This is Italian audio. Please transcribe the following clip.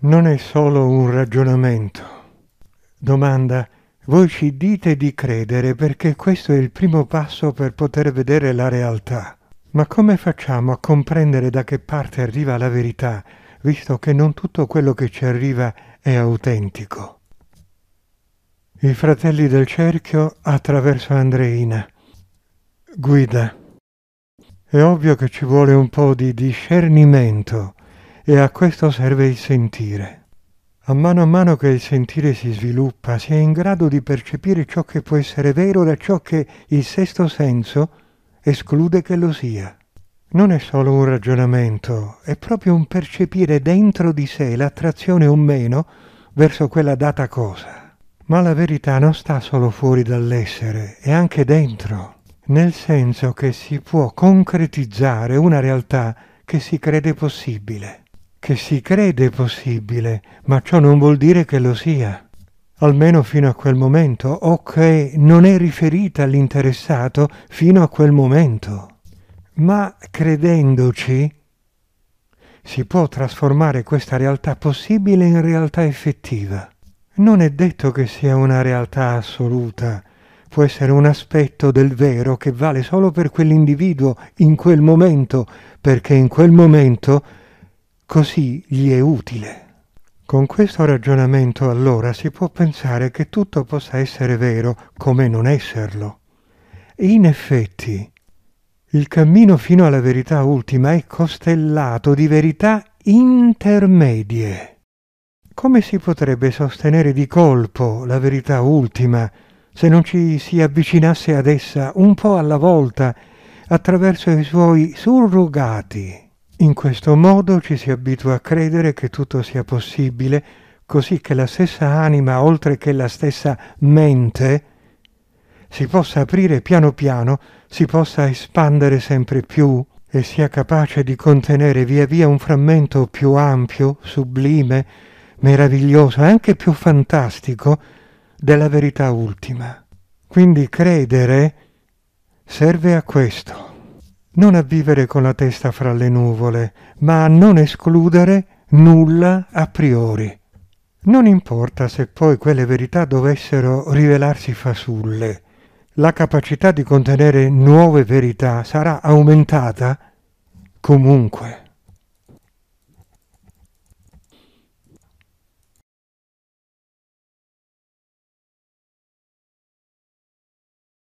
non è solo un ragionamento. Domanda, voi ci dite di credere perché questo è il primo passo per poter vedere la realtà. Ma come facciamo a comprendere da che parte arriva la verità, visto che non tutto quello che ci arriva è autentico? I fratelli del cerchio attraverso Andreina. Guida. È ovvio che ci vuole un po' di discernimento e a questo serve il sentire. A mano a mano che il sentire si sviluppa, si è in grado di percepire ciò che può essere vero da ciò che il sesto senso esclude che lo sia. Non è solo un ragionamento, è proprio un percepire dentro di sé l'attrazione o meno verso quella data cosa. Ma la verità non sta solo fuori dall'essere, è anche dentro, nel senso che si può concretizzare una realtà che si crede possibile che si crede possibile, ma ciò non vuol dire che lo sia, almeno fino a quel momento, o che non è riferita all'interessato fino a quel momento. Ma credendoci si può trasformare questa realtà possibile in realtà effettiva. Non è detto che sia una realtà assoluta, può essere un aspetto del vero che vale solo per quell'individuo in quel momento, perché in quel momento così gli è utile. Con questo ragionamento allora si può pensare che tutto possa essere vero come non esserlo. E in effetti, il cammino fino alla verità ultima è costellato di verità intermedie. Come si potrebbe sostenere di colpo la verità ultima se non ci si avvicinasse ad essa un po' alla volta attraverso i suoi surrogati? In questo modo ci si abitua a credere che tutto sia possibile, così che la stessa anima, oltre che la stessa mente, si possa aprire piano piano, si possa espandere sempre più e sia capace di contenere via via un frammento più ampio, sublime, meraviglioso e anche più fantastico della verità ultima. Quindi credere serve a questo non a vivere con la testa fra le nuvole, ma a non escludere nulla a priori. Non importa se poi quelle verità dovessero rivelarsi fasulle, la capacità di contenere nuove verità sarà aumentata comunque.